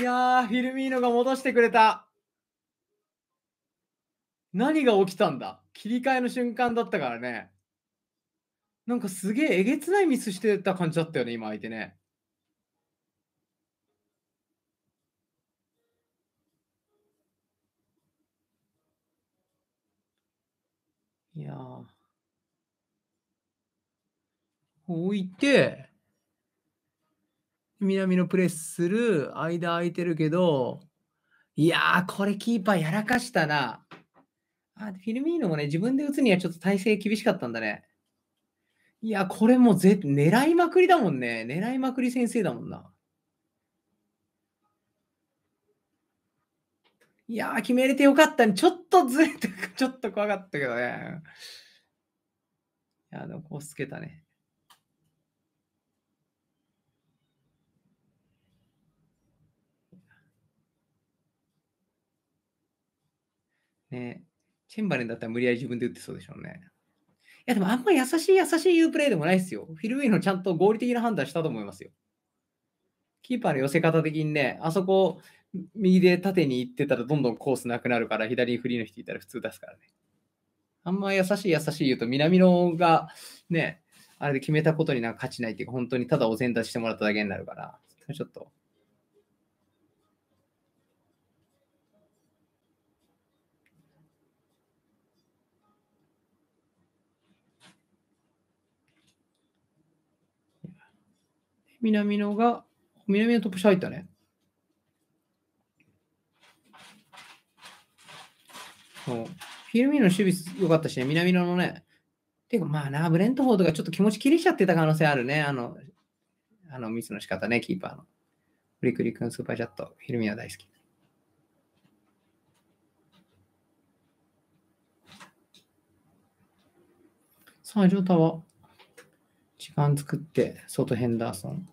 いやー、フィルミーノが戻してくれた。何が起きたんだ切り替えの瞬間だったからね。なんかすげええげつないミスしてた感じだったよね、今相手ね。いやー。置いて、南のプレスする、間空いてるけど、いやー、これキーパーやらかしたな。あフィルミーノもね、自分で打つにはちょっと体勢厳しかったんだね。いや、これもうぜ狙いまくりだもんね。狙いまくり先生だもんな。いやー、決めれてよかったね。ちょっとずれて、ちょっと怖かったけどね。いや、でもこうつけたね。ねチェンバレンだったら無理やり自分で打ってそうでしょうね。いや、でもあんま優しい優しいうプレイでもないですよ。フィルウェイのちゃんと合理的な判断したと思いますよ。キーパーの寄せ方的にね、あそこ右で縦に行ってたらどんどんコースなくなるから、左にフリーの人いたら普通出すからね。あんま優しい優しい言うと、南野がね、あれで決めたことになんか価値ないっていうか、本当にただお膳立ちしてもらっただけになるから、ちょっと南野が、南野トップ下入ったね。うフィルミーの守備良かったしね、南野のね、ていうかまあな、ブレントフォードがちょっと気持ち切れちゃってた可能性あるね、あの、あのミスの仕方ね、キーパーの。フリクリ君スーパーチャット、フィルミーは大好き。さあ、ジョータは時間作って、外ヘンダーソン。